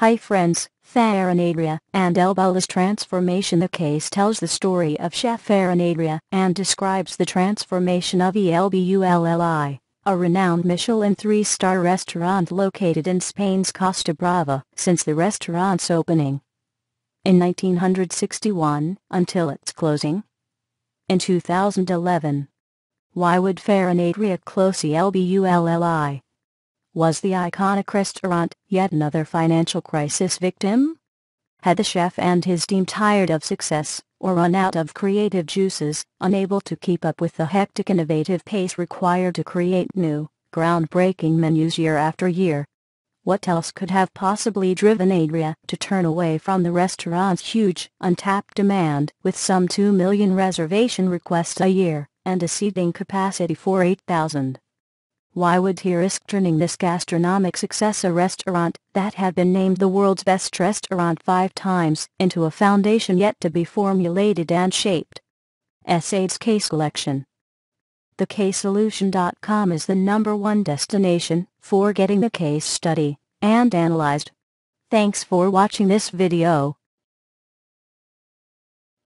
Hi friends, Farron Adria and Elbala's transformation The case tells the story of chef Farron Adria and describes the transformation of ELBULLI, a renowned Michelin three-star restaurant located in Spain's Costa Brava since the restaurant's opening in 1961 until its closing in 2011. Why would Farron Adria close ELBULLI? Was the iconic restaurant yet another financial crisis victim? Had the chef and his team tired of success, or run out of creative juices, unable to keep up with the hectic innovative pace required to create new, groundbreaking menus year after year? What else could have possibly driven Adria to turn away from the restaurant's huge, untapped demand with some 2 million reservation requests a year, and a seating capacity for 8,000? Why would he risk turning this gastronomic success a restaurant that had been named the world's best restaurant five times into a foundation yet to be formulated and shaped? Essays Case Collection thecasesolution.com is the number one destination for getting the case study and analyzed. Thanks for watching this video.